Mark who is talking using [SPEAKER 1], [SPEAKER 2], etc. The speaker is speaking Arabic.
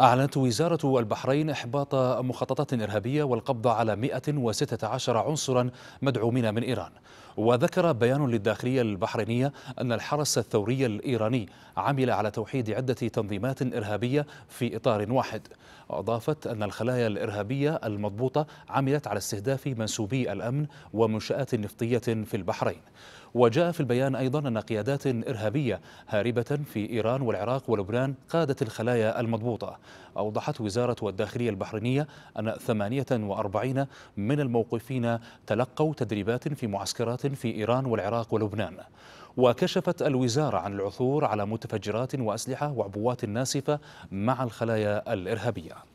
[SPEAKER 1] أعلنت وزارة البحرين إحباط مخططات إرهابية والقبض على 116 عنصرا مدعومين من إيران وذكر بيان للداخلية البحرينية أن الحرس الثوري الإيراني عمل على توحيد عدة تنظيمات إرهابية في إطار واحد وأضافت أن الخلايا الإرهابية المضبوطة عملت على استهداف منسوبي الأمن ومنشآت نفطية في البحرين وجاء في البيان أيضا أن قيادات إرهابية هاربة في إيران والعراق ولبنان قادت الخلايا المضبوطة أوضحت وزارة الداخلية البحرينية أن 48 من الموقفين تلقوا تدريبات في معسكرات في إيران والعراق ولبنان وكشفت الوزارة عن العثور على متفجرات وأسلحة وعبوات ناسفة مع الخلايا الإرهابية